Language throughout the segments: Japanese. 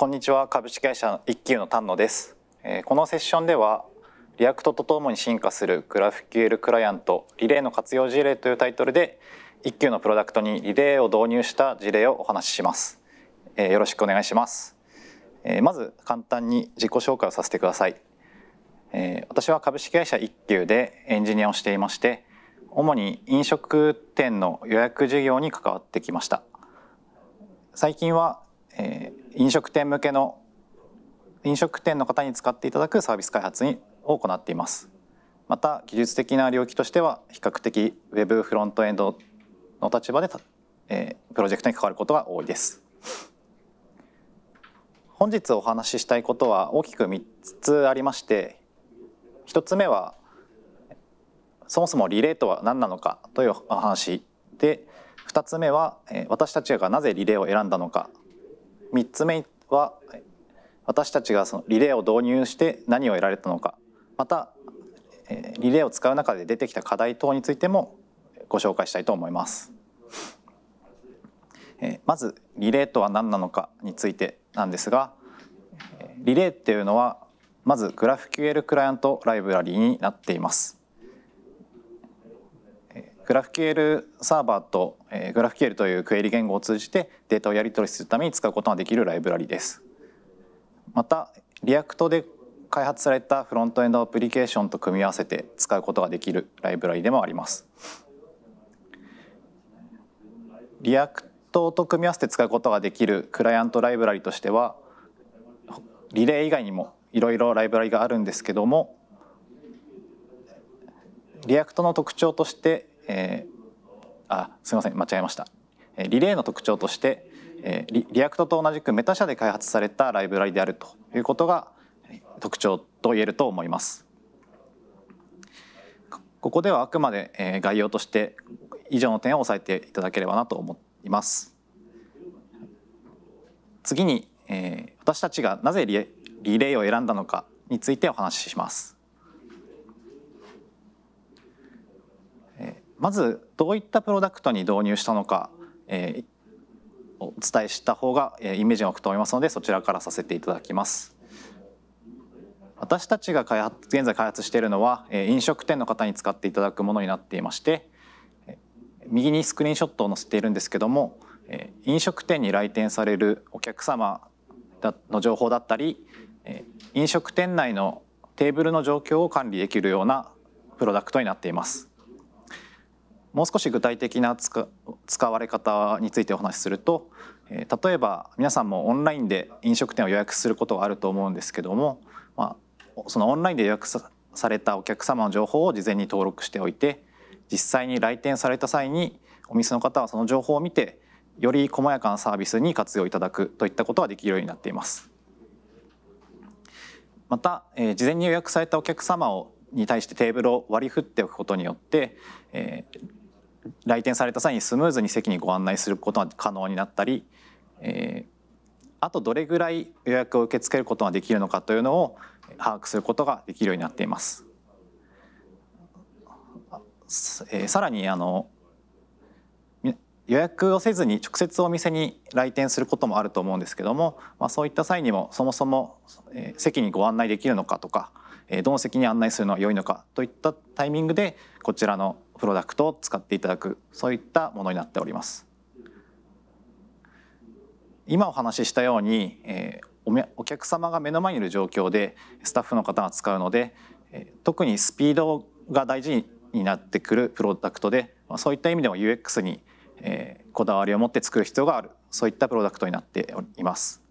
こんにちは株式会社一級の丹野です、えー、このセッションではリアクトとともに進化するグラフ q l クライアントリレーの活用事例というタイトルで一級のプロダクトにリレーを導入した事例をお話しします、えー、よろしくお願いします、えー、まず簡単に自己紹介をさせてください、え私は株式会社一級でエンジニアをしていまして主に飲食店の予約事業に関わってきました最近は、えー飲食店向けの飲食店の方に使っていただくサービス開発を行っていますまた技術的な領域としては比較的ウェブフロントエンドの立場で、えー、プロジェクトに関わることが多いです本日お話ししたいことは大きく3つありまして1つ目はそもそもリレーとは何なのかというお話で2つ目は私たちがなぜリレーを選んだのか3つ目は私たちがそのリレーを導入して何を得られたのかまたリレーを使う中で出てきた課題等についてもご紹介したいと思います。まずリレーとは何なのかについてなんですがリレーっていうのはまず GraphQL クライアントライブラリーになっています。グラフ p h q l サーバーと、えー、GraphQL というクエリ言語を通じてデータをやり取りするために使うことができるライブラリです。またリアクトで開発されたフロントエンドアプリケーションと組み合わせて使うことができるライブラリでもあります。リアクトと組み合わせて使うことができるクライアントライブラリとしてはリレー以外にもいろいろライブラリがあるんですけどもリアクトの特徴としてえー、あすいません間違えました、えー、リレーの特徴として、えー、リリアクトと同じくメタ社で開発されたライブラリであるということが特徴と言えると思いますここではあくまで、えー、概要として以上の点を押さえていただければなと思います次に、えー、私たちがなぜリレーを選んだのかについてお話ししますまずどういったプロダクトに導入したのか、えー、お伝えした方が、えイメージが湧くと思いますのでそちらからさせていただきます。私たちが開発現在開発しているのは、え飲食店の方に使っていただくものになっていまして、え右にスクリーンショットを載せているんですけども、え飲食店に来店されるお客様の情報だったり、え飲食店内のテーブルの状況を管理できるようなプロダクトになっています。もう少し具体的な使われ方についてお話しすると、え例えば皆さんもオンラインで飲食店を予約することがあると思うんですけども、まあ、そのオンラインで予約されたお客様の情報を事前に登録しておいて実際に来店された際にお店の方はその情報を見てより細やかなサービスに活用いただくといったことができるようになっています。また、えー、事前に予約されたお客様をに対してテーブルを割り振っておくことによって、えー、来店された際にスムーズに席にご案内することが可能になったり、えー、あとどれぐらい予約を受け付けることができるのかというのを把握することができるようになっています。えさらにあの予約をせずに直接お店に来店することもあると思うんですけども、まあ、そういった際にもそもそも、え席にご案内できるのかとか、えどの席に案内するのが良いのかといったタイミングでこちらのプロダクトを使っていただくそういったものになっております。今お話ししたように、えお客様が目の前にいる状況でスタッフの方が使うので、え特にスピードが大事になってくるプロダクトで、まそういった意味でも UX にえー、こだわりを持って作る必要があるそういったプロダクトになっております。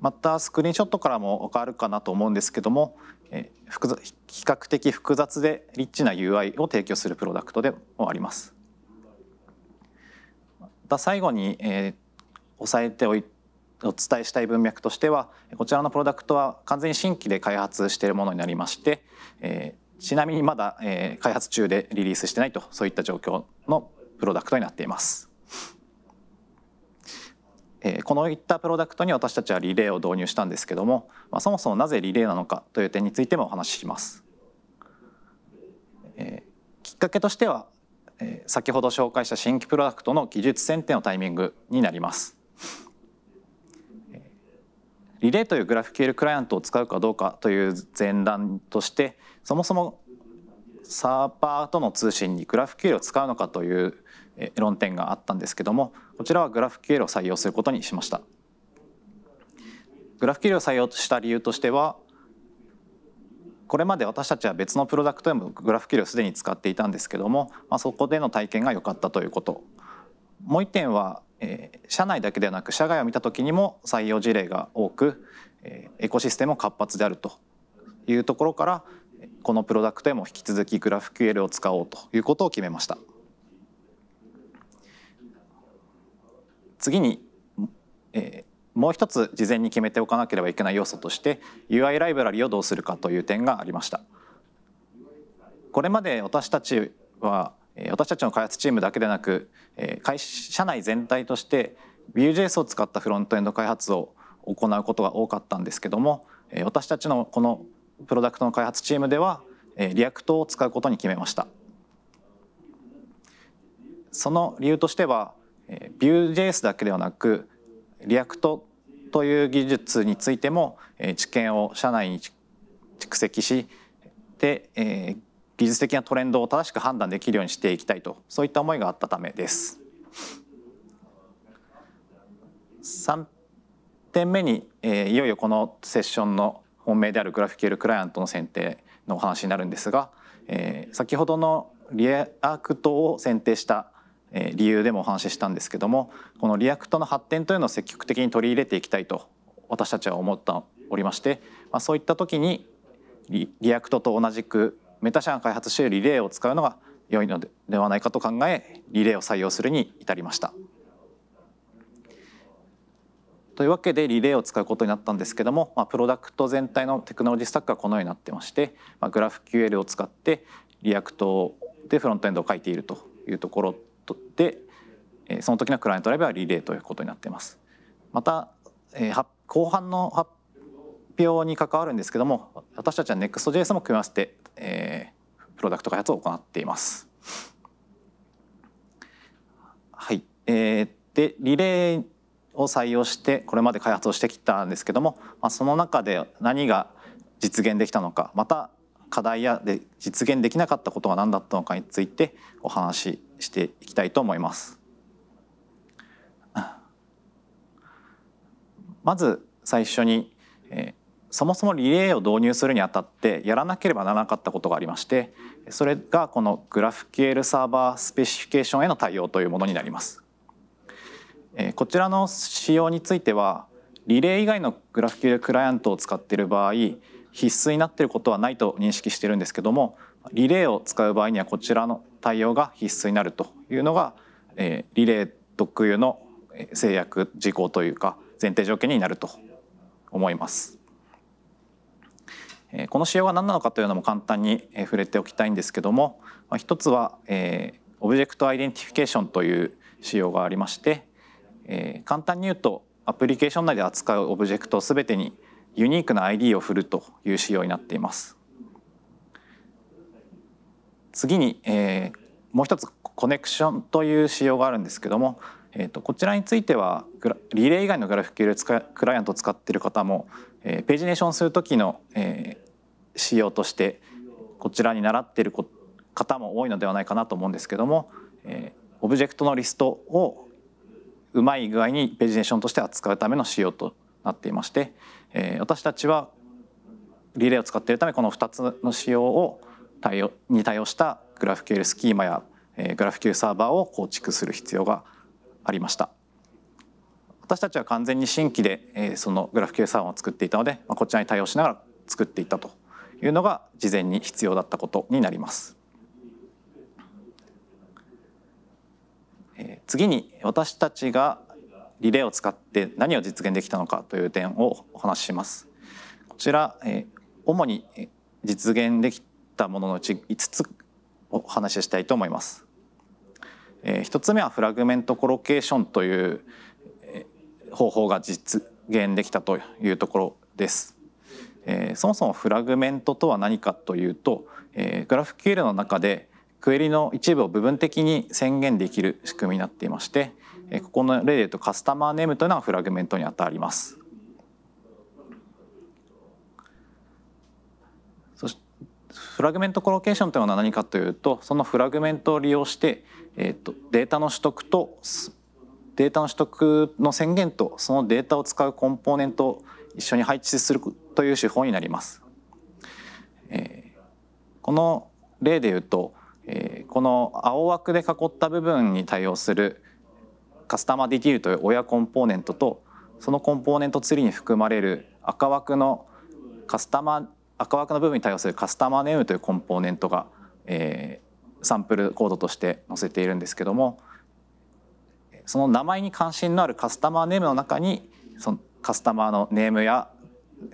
またスクリーンショットからも分かるかなと思うんですけども、えー、複雑比較的複雑でリッチな UI を提供するプロダクトでもあります。また最後に、えー、押さえておいお伝えしたい文脈としてはこちらのプロダクトは完全に新規で開発しているものになりまして、えー、ちなみにまだ、えー、開発中でリリースしてないとそういった状況のプロダクトになっています。えこのいったプロダクトに私たちはリレーを導入したんですけども、まあ、そもそもなぜリレーなのかという点についてもお話しします。えー、きっかけとしては、えー、先ほど紹介した新規プロダクトの技術選定のタイミングになります。リレーというグラフ q l クライアントを使うかどうかという前段としてそもそもサーバーとの通信にグラフ経 l を使うのかという論点があったんですけどもこちらはグラフ経路を採用することにしましたグラフ q l を採用した理由としてはこれまで私たちは別のプロダクトでもグラフ q l をすでに使っていたんですけども、まあ、そこでの体験が良かったということもう一点は、えー、社内だけではなく社外を見た時にも採用事例が多く、えー、エコシステムも活発であるというところからこのプロダクトへも引き続き GraphQL を使おうということを決めました次に、えー、もう一つ事前に決めておかなければいけない要素として UI ライブラリをどうするかという点がありましたこれまで私たちは私たちの開発チームだけでなく会社内全体として Vue.js を使ったフロントエンド開発を行うことが多かったんですけども私たちのこのプロダクトの開発チームでは、えリアクトを使うことに決めましたその理由としては、えー、Vue.js だけではなくリアクトという技術についても、え知見を社内に蓄積しで、え技術的なトレンドを正しく判断できるようにしていきたいとそういった思いがあったためです。3点目に、えいよいよこのセッションの本命であるグラフィケルクライアントの選定のお話になるんですが、えー、先ほどのリアクトを選定した理由でもお話ししたんですけどもこのリアクトの発展というのを積極的に取り入れていきたいと私たちは思っておりまして、まあ、そういった時にリリアクトと同じくメタ社が開発しているリレーを使うのが良いのではないかと考えリレーを採用するに至りました。というわけでリレーを使うことになったんですけども、まあ、プロダクト全体のテクノロジースタックはこのようになってまして、まあ、グラフ QL を使ってリアクトでフロントエンドを書いているというところでその時のクライアントライブはリレーということになっています。また後半の発表に関わるんですけども私たちは Next.js も組み合わせて、えプロダクト開発を行っています。はい、えでリレーを採用してこれまで開発をしてきたんですけども、まあ、その中で何が実現できたのかまた課題やで実現できなかったことは何だったのかについてお話ししていきたいと思います。まず最初に、えー、そもそもリレーを導入するにあたってやらなければならなかったことがありましてそれがこのグラフ p h q l サーバースペシフィケーションへの対応というものになります。えこちらの仕様についてはリレー以外のグラフ q クライアントを使っている場合必須になっていることはないと認識してるんですけどもリレーを使う場合にはこちらの対応が必須になるというのが、えリレー特有の制約事項というか前提条件になると思います。この仕様が何なのかというのも簡単に触れておきたいんですけども一つは、えオブジェクトアイデンティフィケーションという仕様がありましてえー、簡単に言うとアプリケーション内で扱うオブジェクトすべてにユニークな ID を振るという仕様になっています。次に、えー、もう一つコネクションという仕様があるんですけども、えーと、こちらについてはリレー以外のグラフ系でクライアントを使っている方も、えー、ページネーションする時の、えー、仕様としてこちらに習っている方も多いのではないかなと思うんですけども、えー、オブジェクトのリストをうまい具合にページネーションとして扱うための仕様となっていまして、えー、私たちはリレーを使っているためこの2つの仕様を対応に対応したグラフ q l スキーマや、えー、グラフ q サーバーを構築する必要がありました。私たちは完全に新規で、えー、そのグラフ q サーバーを作っていたので、まあ、こちらに対応しながら作っていたというのが事前に必要だったことになります。次に私たちがリレーを使って何を実現できたのかという点をお話しします。こちら、主に実現できたもののうち5つお話ししたいと思います。え1つ目はフラグメントコロケーションという方法が実現できたというところです。えそもそもフラグメントとは何かというと、えグラフ q l の中でクエリの一部を部分的に宣言できる仕組みになっていましてここの例で言うとカスタマーネームというのがフラグメントにあたりますフラグメントコロケーションというのは何かというとそのフラグメントを利用して、えーと、とデータの取得とデータの取得の宣言とそのデータを使うコンポーネントを一緒に配置するという手法になります。えー、この例で言うとえこの青枠で囲った部分に対応するカスタマーディティールという親コンポーネントとそのコンポーネントツリーに含まれる赤枠のカスタマー赤枠の部分に対応するカスタマーネームというコンポーネントが、えー、サンプルコードとして載せているんですけどもその名前に関心のあるカスタマーネームの中にそのカスタマーのネームや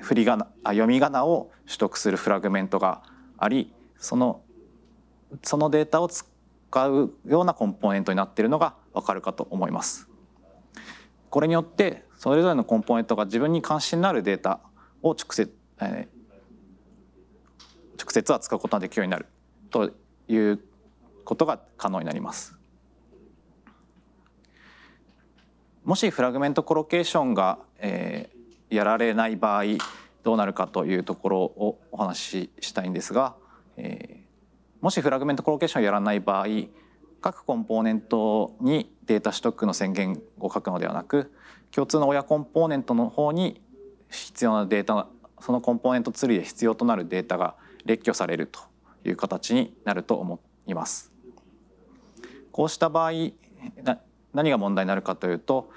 振り仮名読み仮名を取得するフラグメントがありそのそのデータを使うようなコンポーネントになっているのがわかるかと思います。これによってそれぞれのコンポーネントが自分に関心のあるデータを直接、えー、直接扱うことができるようになるということが可能になります。もしフラグメントコロケーションが、えー、やられない場合どうなるかというところをお話ししたいんですが、えー、もしフラグメントコロケーションをやらない場合各コンポーネントにデータ取得の宣言を書くのではなく共通の親コンポーネントの方に必要なデータそのコンポーネントツリーで必要となるデータが列挙されるという形になると思います。こうした場合何が問題になるかというと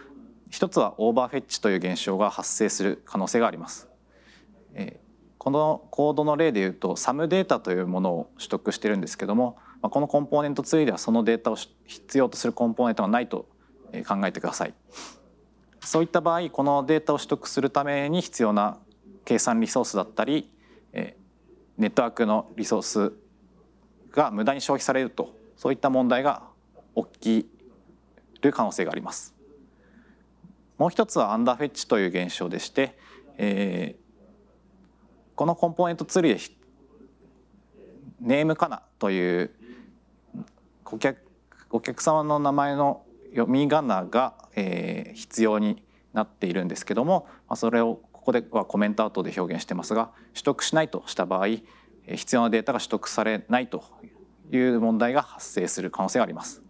一つはオーバーフェッチという現象が発生する可能性があります。えこのコードの例で言うとサムデータというものを取得してるんですけどもこのコンポーネントツリーではそのデータを必要とするコンポーネントがないと考えてください。そういった場合このデータを取得するために必要な計算リソースだったりネットワークのリソースが無駄に消費されるとそういった問題が起きる可能性があります。もう一つはアンダーフェッチという現象でして、えこのコンポーネントツリーでネームかなという顧客お客様の名前の読み仮名が、えー、必要になっているんですけども、まあ、それをここではコメントアウトで表現してますが取得しないとした場合必要なデータが取得されないという問題が発生する可能性があります。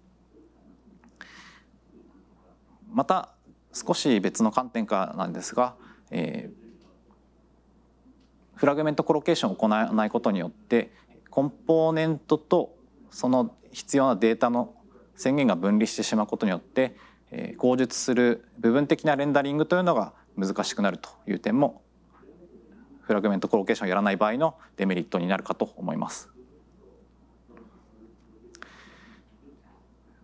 また少し別の観点からなんですが、えー、フラグメントコロケーションを行わないことによってコンポーネントとその必要なデータの宣言が分離してしまうことによって口述する部分的なレンダリングというのが難しくなるという点もフラグメントコロケーションをやらない場合のデメリットになるかと思います。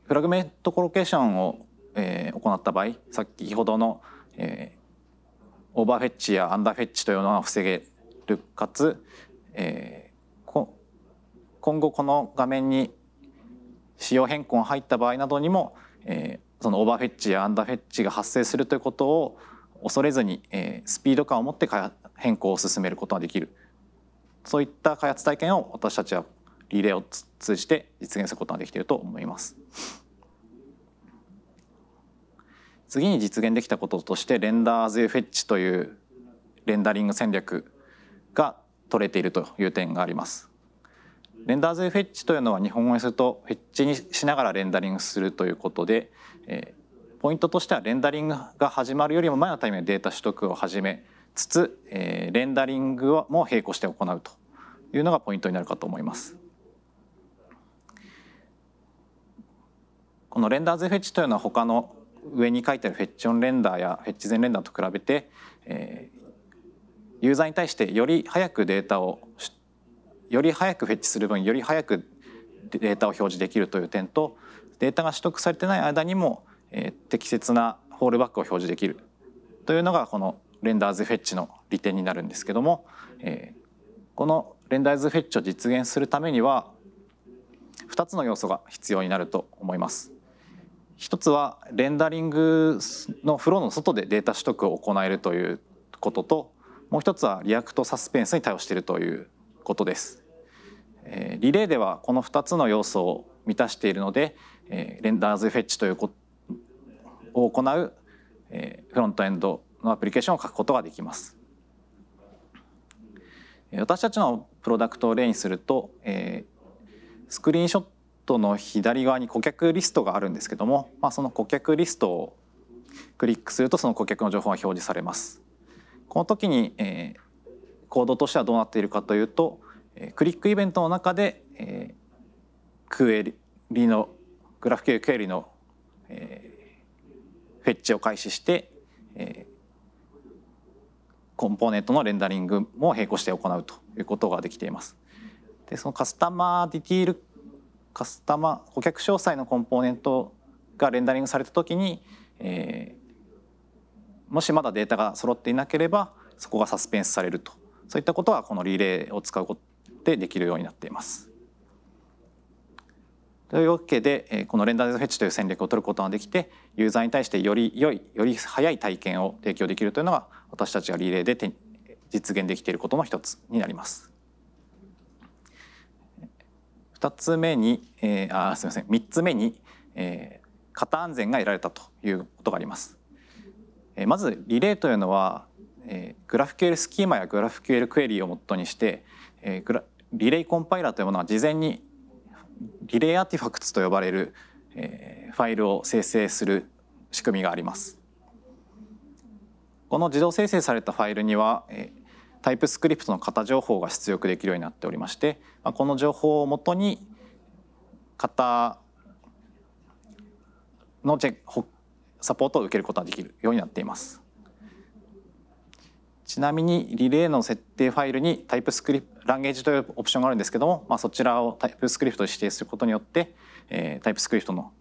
フラグメントコロケーションを、え行った場合先ほどの、オーバーフェッチやアンダーフェッチというのは防げるかつ、えー、今後この画面に仕様変更が入った場合などにも、えー、そのオーバーフェッチやアンダーフェッチが発生するということを恐れずに、えー、スピード感を持って変更を進めることができるそういった開発体験を私たちはリレーを通じて実現することができていると思います。次に実現できたこととしてレンダーズフェッチというレンダリング戦略が取れているという点があります。レンダー勢フェッチというのは日本語にするとフェッチにしながらレンダリングするということで、えー、ポイントとしてはレンダリングが始まるよりも前のタイミングでデータ取得を始めつつ、えー、レンダリングも並行して行うというのがポイントになるかと思います。このレンダー勢フェッチというのは他の上に書いてあるフェッチオンレンダーやフェッチゼレンダーと比べて、えー、ユーザーに対してより早くデータをより早くフェッチする分より早くデータを表示できるという点とデータが取得されてない間にも、え適切なホールバックを表示できるというのがこのレンダーズフェッチの利点になるんですけども、このレンダーズフェッチを実現するためには2つの要素が必要になると思います。一つはレンダリングのフローの外でデータ取得を行えるということともう一つはリアクトサスペンスに対応しているということです。えリレーではこの2つの要素を満たしているので、えレンダーズフェッチというこを行う、えフロントエンドのアプリケーションを書くことができます。私たちのプロダクトを例にすると、えスクリーンショットの左側に顧客リストがあるんですけども、まあ、その顧客リストをクリックするとその顧客の情報が表示されます。この時に、えー、コードとしてはどうなっているかというと、えー、クリックイベントの中で、えー、クエリのグラフ系クエリの、えー、フェッチを開始して、えー、コンポーネントのレンダリングも並行して行うということができています。でそのカスタマーディティールカスタマー顧客詳細のコンポーネントがレンダリングされた時に、えもしまだデータが揃っていなければそこがサスペンスされるとそういったことはこのリレーを使うことでできるようになっています。というわけでこのレンダーズフェッチという戦略を取ることができてユーザーに対してより良いより早い体験を提供できるというのが私たちがリレーで実現できていることの一つになります。二つ目に、えー、あすみません3つ目に、えー、型安全が得られたということがあります。まずリレーというのはグラフ q l スキーマやグラフ q l クエリをもとにしてリレーコンパイラというものは事前にリレーアーティファクツと呼ばれるファイルを生成する仕組みがあります。この自動生成されたファイルにはタイプスクリプトの型情報が出力できるようになっておりましてこの情報をもとに型のチェックサポートを受けることができるようになっていますちなみにリレーの設定ファイルにタイプスクリプトランゲージというオプションがあるんですけども、まあ、そちらをタイプスクリプトに指定することによって、えー、タイプスクリプトの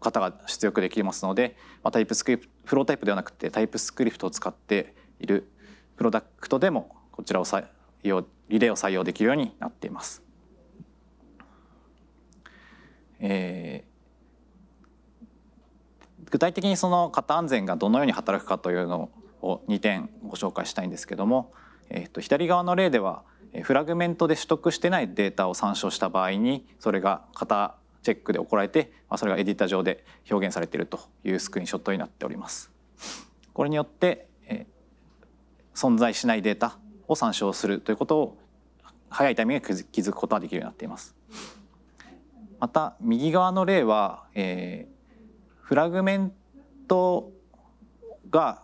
方が出力できますので、まあ、タイプスクリプトフロータイプではなくてタイプスクリプトを使っているプロダクトでもこちらを採用リレーを採用できるようになっています。えー具体的にその型安全がどのように働くかというのを2点ご紹介したいんですけども、えっと左側の例ではフラグメントで取得してないデータを参照した場合にそれが型チェックで怒られて、まあ、それがエディタ上で表現されているというスクリーンショットになっております。これによって、え存在しないデータを参照するということを早いタイミングで気づくことができるようになっています。また右側の例は、えーフラグメントが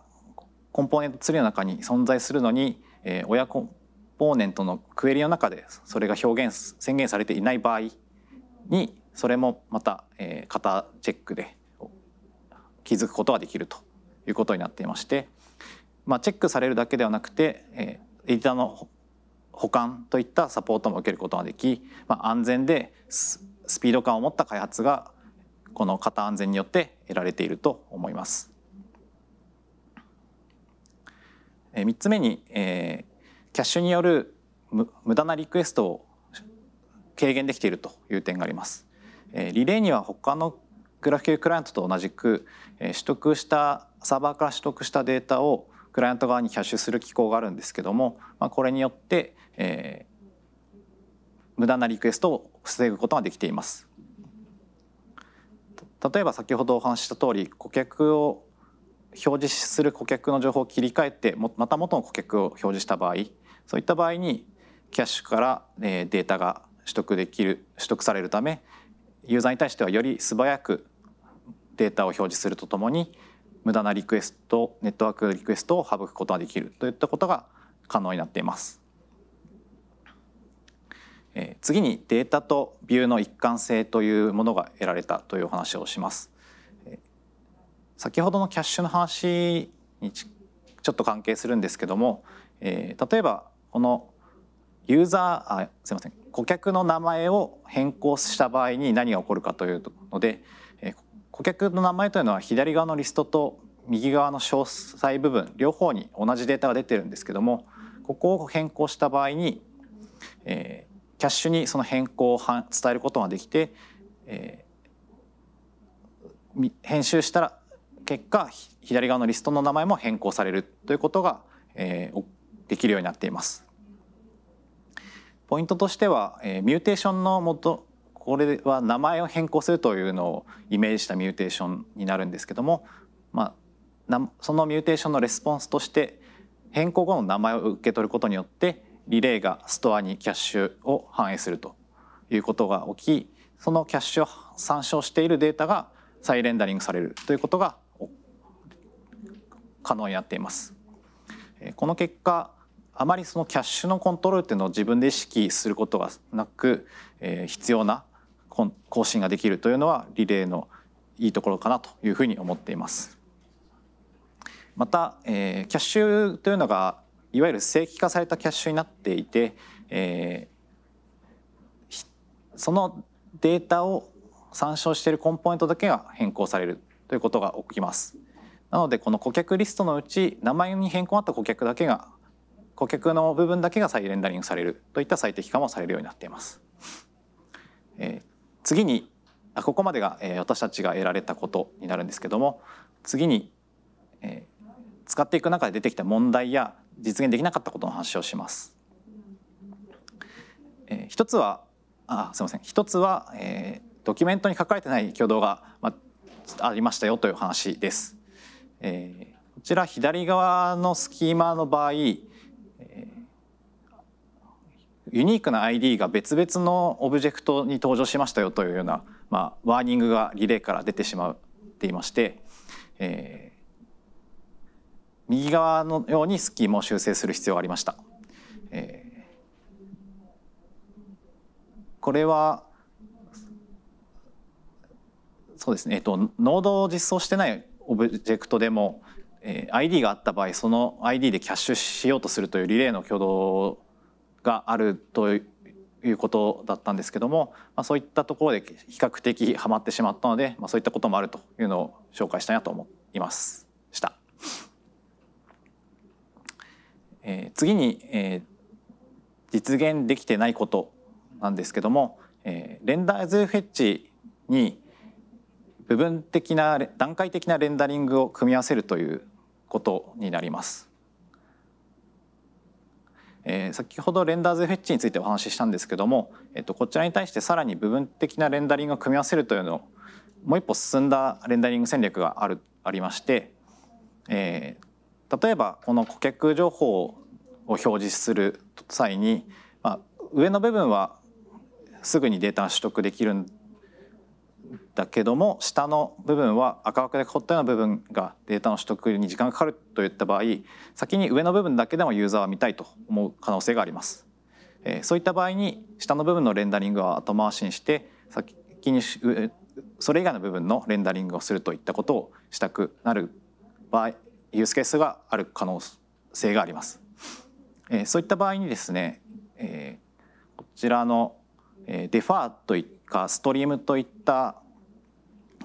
コンポーネントツリーの中に存在するのに、えー、親コンポーネントのクエリの中でそれが表現宣言されていない場合にそれもまた、えー、型チェックで気づくことができるということになっていまして、まあ、チェックされるだけではなくて、えー、エディターの保管といったサポートも受けることができ、まあ、安全でスピード感を持った開発がこの型安全によって得られていると思います。3つ目に、えキャッシュによる無駄なリクエストを軽減できているという点があります。えリレーには他のグラフィクライアントと同じく、え取得したサーバーから取得したデータをクライアント側にキャッシュする機構があるんですけども、まあ、これによって、え無駄なリクエストを防ぐことができています。例えば先ほどお話しした通り顧客を表示する顧客の情報を切り替えてまた元の顧客を表示した場合そういった場合にキャッシュからデータが取得できる取得されるためユーザーに対してはより素早くデータを表示するとともに無駄なリクエストネットワークリクエストを省くことができるといったことが可能になっています。え次にデータとビューの一貫性というものが得られたというお話をします。先ほどのキャッシュの話にちょっと関係するんですけども、え例えばこのユーザーあすいません顧客の名前を変更した場合に何が起こるかというので、え顧客の名前というのは左側のリストと右側の詳細部分両方に同じデータが出てるんですけどもここを変更した場合に、えキャッシュにその変更を伝えることができて、えー、編集したら結果左側のリストの名前も変更されるということが、えー、できるようになっています。ポイントとしては、えー、ミューテーションのもとこれは名前を変更するというのをイメージしたミューテーションになるんですけども、まあ、そのミューテーションのレスポンスとして変更後の名前を受け取ることによってリレーがストアにキャッシュを反映するということが起きそのキャッシュを参照しているデータが再レンダリングされるということが可能になっています。この結果あまりそのキャッシュのコントロールっていうのを自分で意識することがなく、えー、必要な更新ができるというのはリレーのいいところかなというふうに思っています。また、えー、キャッシュというのがいわゆる正規化されたキャッシュになっていて、えー、そのデータを参照しているコンポーネントだけが変更されるということが起きます。なのでこの顧客リストのうち名前に変更あった顧客だけが顧客の部分だけが再レンダリングされるといった最適化もされるようになっています。えー、次にあここまでが、えー、私たちが得られたことになるんですけども次に、えー、使っていく中で出てきた問題や実現できなかったことの話をします。えー、一つはあすみません一つは、えー、ドキュメントに書かれてない挙動が、まあ、ありましたよという話です。えー、こちら左側のスキーマの場合、えーユニークな ID が別々のオブジェクトに登場しましたよというような、まあ、ワーニングがリレーから出てしまっていまして、え右側のようにスキーも修正する必要がありました。えー、これはそうですね、えっと、ノードを実装してないオブジェクトでも、えー、ID があった場合その ID でキャッシュしようとするというリレーの挙動があるということだったんですけども、まあ、そういったところで比較的ハマってしまったので、まあ、そういったこともあるというのを紹介したいなと思います。えー、次に、えー、実現できてないことなんですけども、えー、レンダーズフェッチに部分的な段階的なレンダリングを組み合わせるということになります。えー、先ほどレンダーズフェッチについてお話ししたんですけども、えっと、こちらに対してさらに部分的なレンダリングを組み合わせるというのをもう一歩進んだレンダリング戦略があるありまして、えー、例えばこの顧客情報を表示する際に、まあ、上の部分はすぐにデータ取得できるんだけども下の部分は赤枠で囲ったような部分がデータの取得に時間がかかるといった場合先に上の部分だけでもユーザーは見たいと思う可能性があります。えそういった場合に下の部分のレンダリングは後回しにして先にそれ以外の部分のレンダリングをするといったことをしたくなる場合ユースケースがある可能性があります。えー、そういった場合にですね、えー、こちらの、えー、デファーといったストリームといった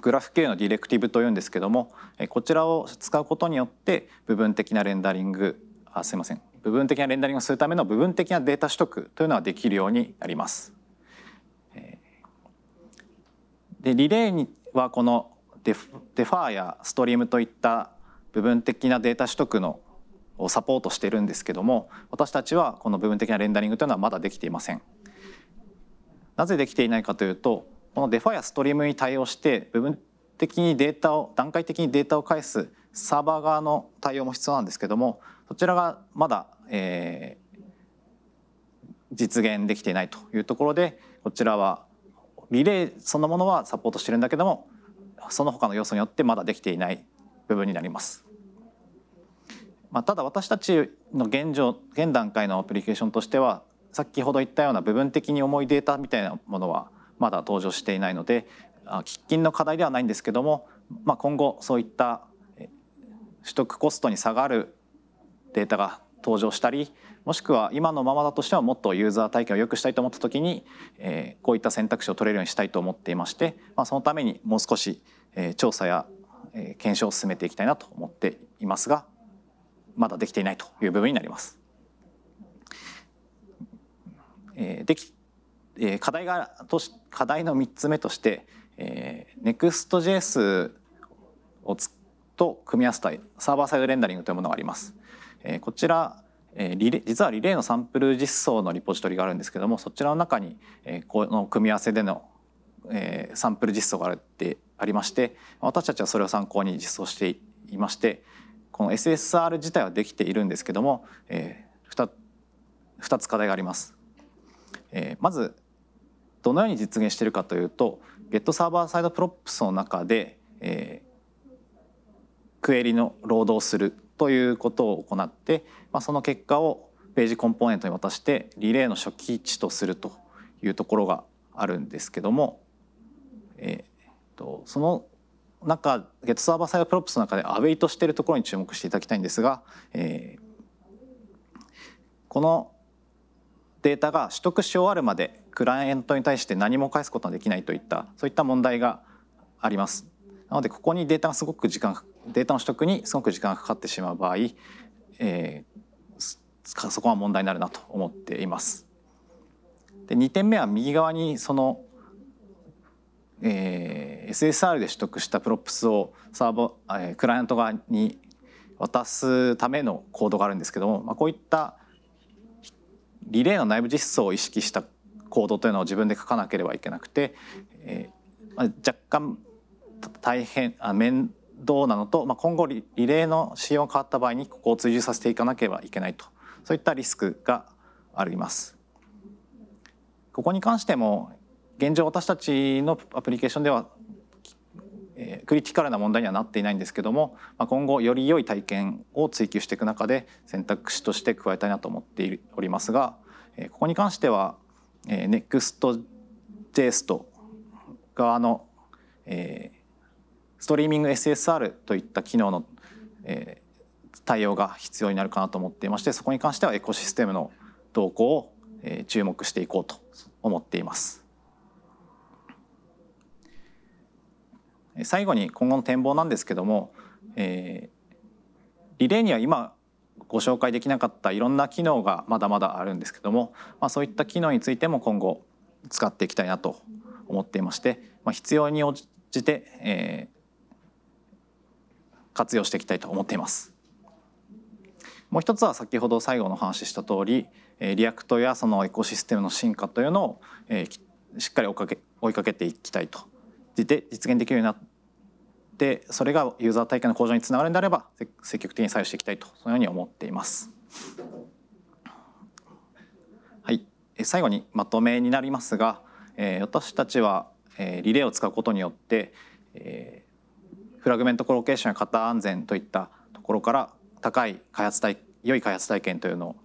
グラフ系のディレクティブというんですけども、えー、こちらを使うことによって部分的なレンダリングあすいません部分的なレンダリングをするための部分的なデータ取得というのはできるようになります。でリレーにはこのデファーやストリームといった部分的なデータ取得のをサポートしてるんですけども私たちはこの部分的なレンダリングというのはまだできていません。なぜできていないかというとこのデファ i やストリームに対応して部分的にデータを段階的にデータを返すサーバー側の対応も必要なんですけどもそちらがまだ、えー、実現できていないというところでこちらはリレーそのものはサポートしてるんだけどもその他の要素によってまだできていない部分になります。まあ、ただ私たちの現状現段階のアプリケーションとしては先ほど言ったような部分的に重いデータみたいなものはまだ登場していないので喫緊の課題ではないんですけども、まあ、今後そういった取得コストに下がるデータが登場したりもしくは今のままだとしてはもっとユーザー体験を良くしたいと思った時に、えこういった選択肢を取れるようにしたいと思っていまして、まそのためにもう少し、え調査や、え検証を進めていきたいなと思っていますがまだできていないという部分になります。えー、でき、えー、課題がとし課題の三つ目として、えー、Next.js をつと組み合わせたサーバーサイドレンダリングというものがあります。えー、こちらえリレ実はリレーのサンプル実装のリポジトリがあるんですけどもそちらの中に、えこの組み合わせでの、えサンプル実装があるってありまして私たちはそれを参考に実装していまして、この SSR 自体はできているんですけども、えー、2, 2つ課題があります。えー、まずどのように実現しているかというと Get サーバーサイドプロップスの中で、えー、クエリのロードをするということを行って、まあ、その結果をページコンポーネントに渡してリレーの初期値とするというところがあるんですけども、えーと、とその中ゲットサーバーサイドプロップスの中でアウェイトしているところに注目していただきたいんですが、えー、このデータが取得し終わるまでクライアントに対して何も返すことができないといったそういった問題があります。なのでここにデータがすごく時間データの取得にすごく時間がかかってしまう場合、えー、そこは問題になるなと思っています。で2点目は右側にそのえー、SSR で取得したプロップスをサーボ、えー、クライアント側に渡すためのコードがあるんですけども、まあ、こういったリレーの内部実装を意識したコードというのを自分で書かなければいけなくて、えーまあ、若干大変あ面倒なのと、まあ、今後リレーの仕様が変わった場合にここを追従させていかなければいけないとそういったリスクがあります。ここに関しても現状私たちのアプリケーションでは、えクリティカルな問題にはなっていないんですけども、ま今後より良い体験を追求していく中で選択肢として加えたいなと思っておりますが、えここに関しては、え NEXTJS 側の、えストリーミング SSR といった機能の、え対応が必要になるかなと思っていましてそこに関してはエコシステムの動向を、え注目していこうと思っています。最後に今後の展望なんですけども、えー、リレーには今ご紹介できなかったいろんな機能がまだまだあるんですけども、まあ、そういった機能についても今後使っていきたいなと思っていまして、まあ、必要に応じて、えー、活用していきたいと思っています。もう一つは先ほど最後の話した通り、えー、リアクトやそのエコシステムの進化というのを、えー、しっかり追いかけていきたいとで実現できるようになってそれがユーザー体験の向上につながるんであれば積極的に採用していきたいとそのように思っています。はい、最後にまとめになりますが、えー、私たちは、えー、リレーを使うことによって、えー、フラグメントコロケーションや型安全といったところから高い開発体良い開発体験というの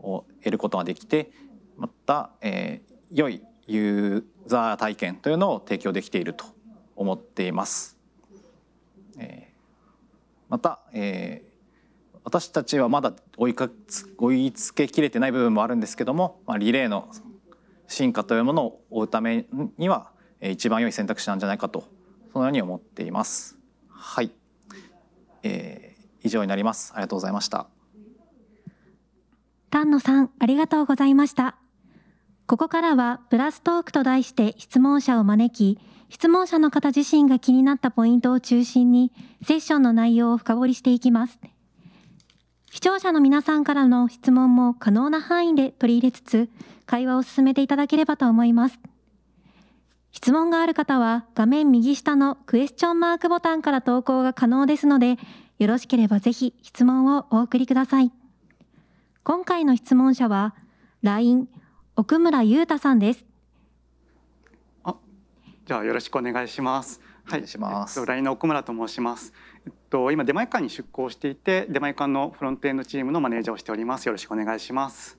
を得ることができてまた、えー、良いユー座体験というのを提供できていると思っています。また、え私たちはまだ追いか追いつけきれてない部分もあるんですけども、まあ、リレーの進化というものを追うためには一番良い選択肢なんじゃないかとそのように思っています。はい、えー、以上になります。ありがとうございました。丹野さん、ありがとうございました。ここからはプラストークと題して質問者を招き、質問者の方自身が気になったポイントを中心にセッションの内容を深掘りしていきます。視聴者の皆さんからの質問も可能な範囲で取り入れつつ、会話を進めていただければと思います。質問がある方は画面右下のクエスチョンマークボタンから投稿が可能ですので、よろしければぜひ質問をお送りください。今回の質問者は、LINE、奥村優太さんです。あ、じゃあよろしくお願いします。はい、します。えっと、の奥村と申します。えっと今出前館に出向していて、出前館のフロントエンドチームのマネージャーをしております。よろしくお願いします。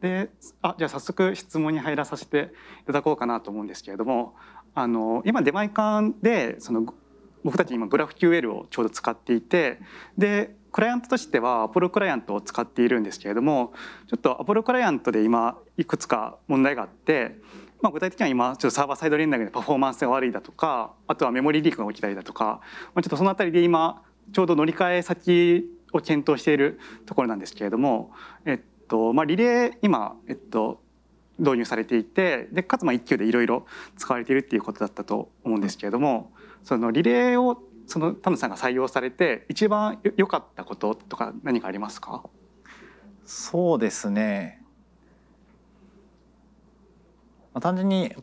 で、あ、じゃあ早速質問に入らさせていただこうかなと思うんですけれども、あの今出前館でその僕たち今グラフ QL をちょうど使っていてでクライアントとしてはアポロクライアントを使っているんですけれどもちょっとアポロクライアントで今いくつか問題があって、まあ、具体的には今ちょっとサーバーサイド連絡でパフォーマンスが悪いだとかあとはメモリーリークが起きたりだとか、まあ、ちょっとその辺りで今ちょうど乗り換え先を検討しているところなんですけれども、えっとまあ、リレー今、えっと、導入されていてでかつまあ1級でいろいろ使われているっていうことだったと思うんですけれども、そのリレーをその田野さんが採用されて一番良かったこととか何かありますかそうですね、まあ、単純に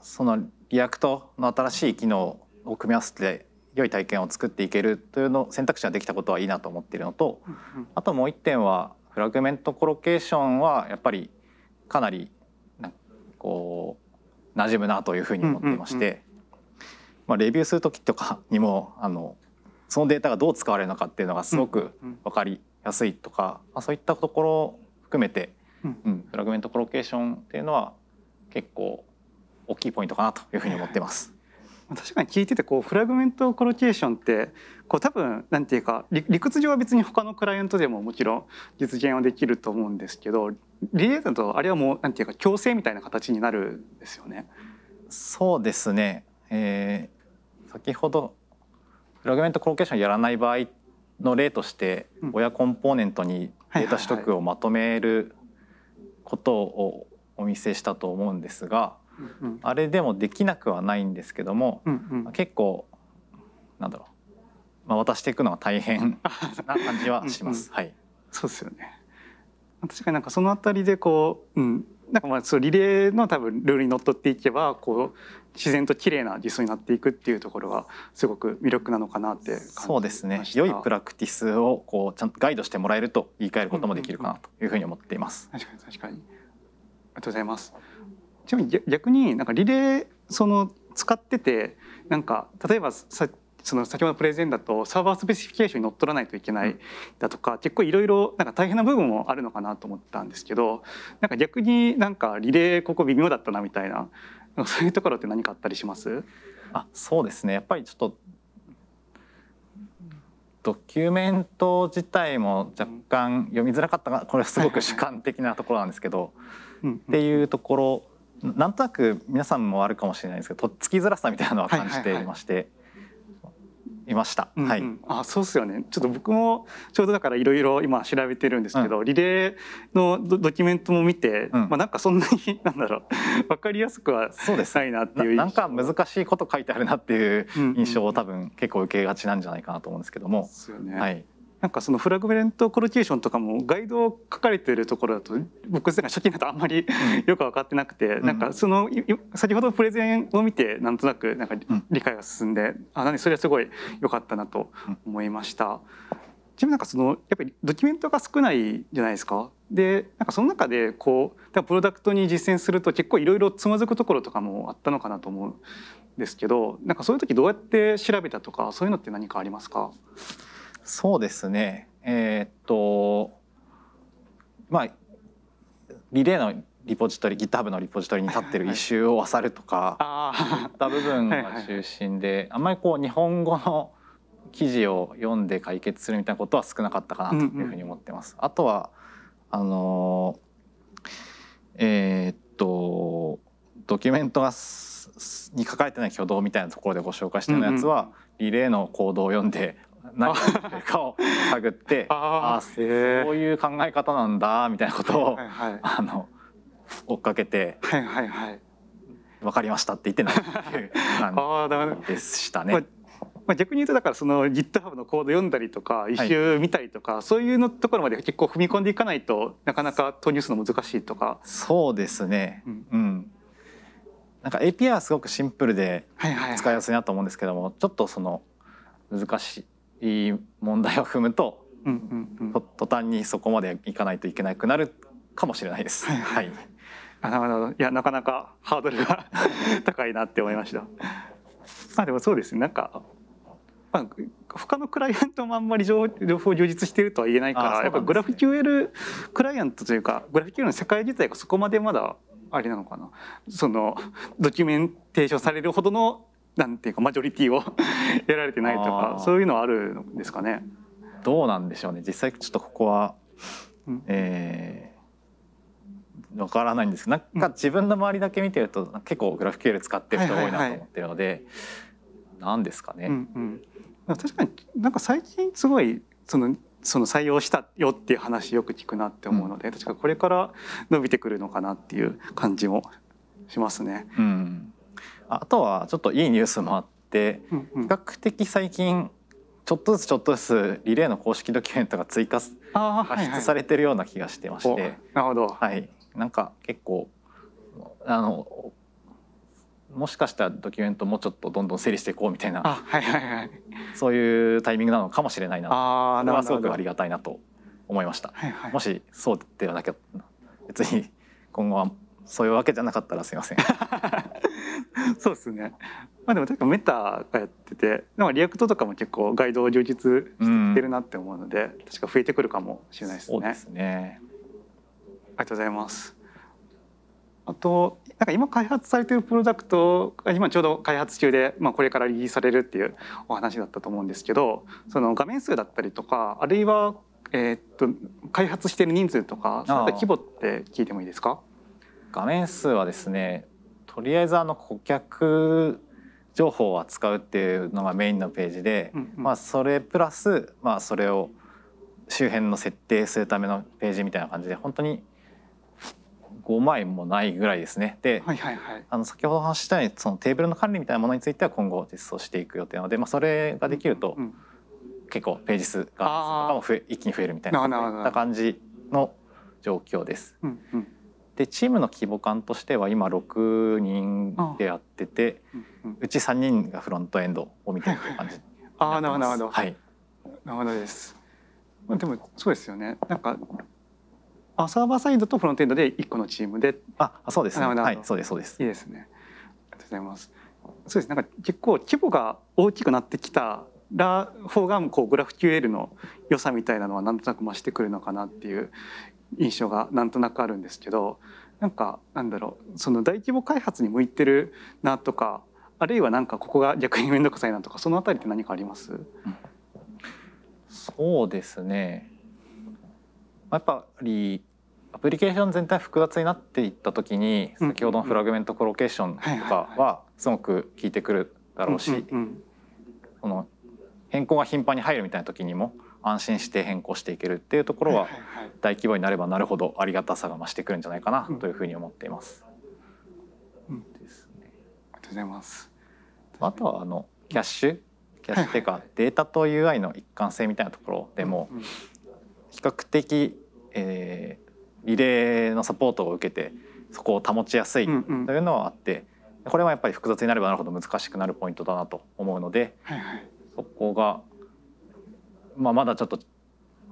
そのリアクトの新しい機能を組み合わせて良い体験を作っていけるというの選択肢ができたことはいいなと思っているのと、あともう一点はフラグメントコロケーションはやっぱりかなりこう馴染むなというふうに思っていまして、まあ、レビューする時とかにも あのそのデータがどう使われるのかっていうのがすごく分かりやすいとか、まあ、そういったところを含めて、うんフラグメントコロケーションっていうのは結構大きいポイントかなというふうに思ってます。確かに聞いててこうフラグメントコロケーションってこう多分なんていうか理屈上は別に他のクライアントでももちろん実現はできると思うんですけどリレーだとあれはもうなんていうか強制みたいな形になるんですよね。そうですね、えー、先ほどフラグメントコロケーションやらない場合の例として親コンポーネントにデータ取得をまとめることをお見せしたと思うんですが、あれでもできなくはないんですけども、結構なんだろう、まあ、渡していくのは大変な感じはします。はい、そうですよね確かになんかそのあたりでこう、うん、なんかまあそのリレーの多分ルールにのっとっていけばこう自然と綺麗な実装になっていくっていうところはすごく魅力なのかなってそうですね良いプラクティスをこうちゃんとガイドしてもらえると言い換えることもできるかなというふうに思っています。ううんうん、確かに確かにありがとうございます。ちなみに逆になんかリレーその使っててなんか例えばさその先ほどのプレゼンだとサーバースペシフィケーションに乗っ取らないといけないだとか、結構いろいろなんか大変な部分もあるのかなと思ったんですけどなんか逆になんかリレーここ微妙だったなみたいなそういうところって何かあったりしますあそうですねやっぱりちょっとドキュメント自体も若干読みづらかったな。これはすごく主観的なところなんですけど っていうところなんとなく皆さんもあるかもしれないですけどとっつきづらさみたいなのは感じていまして、いました。うんうん、はい。あ、そうですよね。ちょっと僕もちょうどだからいろいろ今調べてるんですけど、うん、リレーのドキュメントも見て、うん、まあなんかそんなになんだろう わかりやすくはそうですないなっていうな。なんか難しいこと書いてあるなっていう印象を多分結構受けがちなんじゃないかなと思うんですけども。ですよね。はい。なんかそのフラグメントコロケーションとかもガイドを書かれてるところだと僕が初期だとあんまり、うん、よく分かってなくて、うん、なんかその先ほどプレゼンを見てなんとなくなんか理解が進んで、うん、あ何それはすごい良かったなと思いました。ちなみになんかそのやっぱりドキュメントが少ないじゃないですか。でなんかその中でこうプロダクトに実践すると結構いろいろつまずくところとかもあったのかなと思うんですけどなんかそういう時どうやって調べたとかそういうのって何かありますかそうですねえー、っとまあリレーのリポジトリ GitHub のリポジトリに立ってる一周を漁るとかそった部分が中心であんまりこう日本語の記事を読んで解決するみたいなことは少なかったかなというふうに思ってます。うんうん、あとはあのえー、っとドキュメントがに書かれてない挙動みたいなところでご紹介したようなやつは、うんうん、リレーの行動を読んで何かを探って ああそういう考え方なんだみたいなことを、はいはいはい、あの追っかけて、はいはいはい、分かりましたって言ってないっていう感じでしたね。まあ、逆に言うとだからその GitHub のコード読んだりとか一周見たりとか、そういうのところまで結構踏み込んでいかないとなかなか投入するの難しいとかそうですね、うん、うん、なんか API はすごくシンプルで使いやすいなと思うんですけども、はいはいはい、ちょっとその難しいい問題を踏むと、うんうんうん、途端にそこまでいかないといけなくなるかもしれないです。はい、はい、あなるほどいやなかなかハードルが 高いなって思いました。まあでもそうですねなんか、まあ、他のクライアントもあんまり情報充実しているとは言えないから、ね、やっぱグラフ QL クライアントというかグラフィキュエルの世界自体がそこまでまだあれなのかなそのドキュメンテーションされるほどのなんていうかマジョリティを得られてないとかそういうのはあるんですかね。どうなんでしょうね実際ちょっとここは、うえー、分からないんですけどなんか自分の周りだけ見てると、結構グラフ経由使ってる人多いなと思ってるので、はいはいはい、なんですかね。うんうん、確かになんか最近すごいそのその採用したよっていう話よく聞くなって思うので、うん、確かこれから伸びてくるのかなっていう感じもしますね。うんあとはちょっといいニュースもあって、うんうん、比較的最近ちょっとずつちょっとずつリレーの公式ドキュメントが追加発出されてるような気がしてまして、はいはい、なるほど、はい、なんか結構あのもしかしたらドキュメントもうちょっとどんどん整理していこうみたいなあ、はいはいはい、そういうタイミングなのかもしれないなあなれはすごくありがたいなと思いました、はいはい、もしそうではなきゃ別に今後はそういうわけじゃなかったらすいません そうですねまあでも確かメタがやっててなんリアクトとかも結構ガイドを充実してきてるなって思うので、うん、確か増えてくるかもしれないですねそうですねありがとうございますあとなんか今開発されてるプロダクト今ちょうど開発中で、まあ、これからリリースされるっていうお話だったと思うんですけどその画面数だったりとかあるいは、えー、っと開発している人数とかそういった規模って聞いてもいいですか画面数はですねとりあえずあの顧客情報を扱うっていうのがメインのページで、うんまあ、それプラス、まあ、それを周辺の設定するためのページみたいな感じで本当に5枚もないぐらいですね。で、はいはいはい、あの先ほどお話ししたようにそのテーブルの管理みたいなものについては今後実装していく予定なので、まあ、それができると結構ページ数がも増え一気に増えるみたいな感じの状況です。うんうんでチームの規模感としては今6人でやってて、うんうん、うち3人がフロントエンドを見てるって感じに ああなるほど、はい、なるほどです。まあでもそうですよね。なんかあサーバーサイドとフロントエンドで一個のチームで、ああそうです、ね、はいそうですそうです。いいですね。ありがとうございます。そうですなんか結構規模が大きくなってきたラフォーガがこうグラフ QL の良さみたいなのはなんとなく増してくるのかなっていう印象がなんとなくあるんですけどなんかなんだろうその大規模開発に向いてるなとかあるいはなんかここが逆に面倒くさいなとかそのあたりって何かあります、うん、そうですねやっぱりアプリケーション全体複雑になっていった時に先ほどのフラグメントコロケーションとかはすごく効いてくるだろうし、の変更が頻繁に入るみたいな時にも安心して変更していけるっていうところは大規模になればなるほどありがたさが増してくるんじゃないかなというふうに思っています。うんうん、ですね。ありがとうございます。あとはあのキャッシュ キャッシュっていうかデータと UI の一貫性みたいなところでも比較的、えー、リレーのサポートを受けてそこを保ちやすいというのはあって。これはやっぱり複雑になればなるほど難しくなるポイントだなと思うので、はいはい、そこがまあ、まだちょっと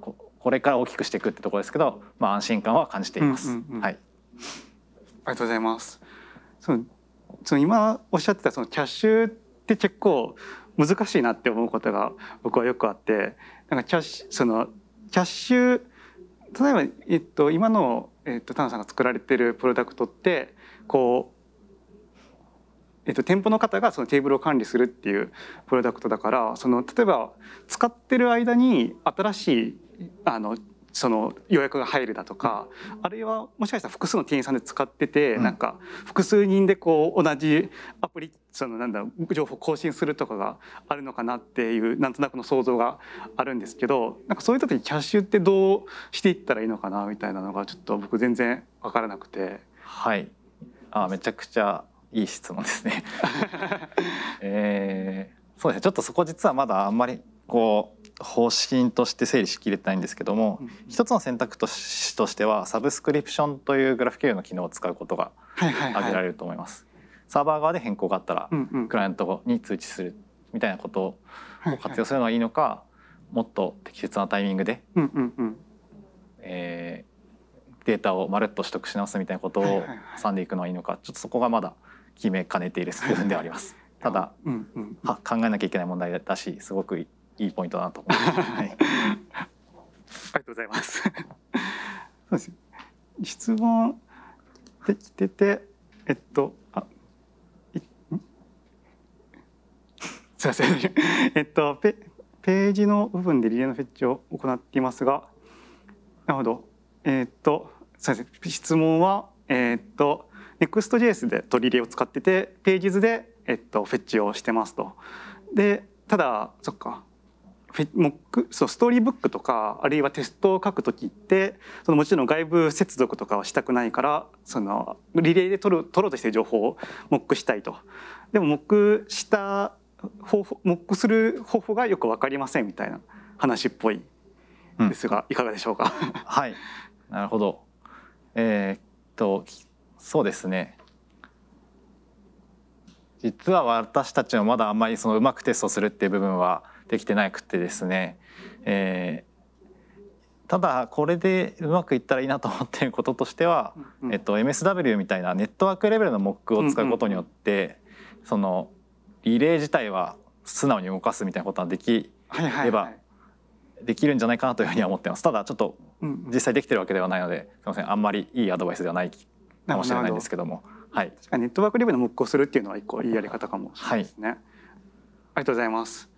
これから大きくしていくってところですけど、まあ、安心感は感じています。はい、ありがとうございますそのその今おっしゃってたそのキャッシュって結構難しいなって思うことが僕はよくあってなんかキャッシュそのキャッシュ例えば、えっと、今の、えっと、田野さんが作られてるプロダクトってこうえっと、店舗の方がそのテーブルを管理するっていうプロダクトだからその例えば使ってる間に新しいあのその予約が入るだとか、あるいはもしかしたら複数の店員さんで使ってて、なんか複数人でこう同じアプリそのなんだ情報更新するとかがあるのかなっていうなんとなくの想像があるんですけどなんかそういった時キャッシュってどうしていったらいいのかなみたいなのがちょっと僕全然分からなくて。はいあめちゃくちゃいい質問ですね えー、そうですねちょっとそこ実はまだあんまりこう方針として整理しきれてないんですけども、うん、一つの選択としとしてはサブスクリプションというグラフ経由の機能を使うことが挙げられると思います。はいはいはい、サーバー側で変更があったら、うんうん、クライアントに通知するみたいなことを活用するのがいいのか、はいはい、もっと適切なタイミングで、うんうんうん、えー、データをまるっと取得し直すみたいなことを挟んでいくのはいいのか、はいはいはい、ちょっとそこがまだ決めかねている部分ではあります。ただ、うんうん、は考えなきゃいけない問題だしすごくいいポイントだなと思います。はい、ありがとうございます。そうです質問できててえっとあすいませんえっとペページの部分でリレーのフェッチを行っていますがなるほどえっとすいません質問はえっと Next.js で取り入れを使っててページズで、えっと、フェッチをしてますと。でただそっかそうストーリーブックとかあるいはテストを書く時ってそのもちろん外部接続とかはしたくないからそのリレーで取る取ろうとしている情報をモックしたいと。でもモックした方法モックする方法がよく分かりませんみたいな話っぽいですが、うん、いかがでしょうかはいなるほどえー、っとそうですね実は私たちもまだあんまりそのうまくテストするっていう部分はできてなくてですね、えー、ただこれでうまくいったらいいなと思っていることとしては、うんうん、えっと、MSW みたいなネットワークレベルの m o c を使うことによって、うんうん、そのリレー自体は素直に動かすみたいなことができれば、できるんじゃないかなというふうには思ってます。ただちょっと実際できてるわけではないので、すみませんあんまりいいアドバイスではないかもしれないですけども。はい、確かにネットワークリブの木工するっていうのは一個いいやり方かもしれないですね。はい、ありがとうございます。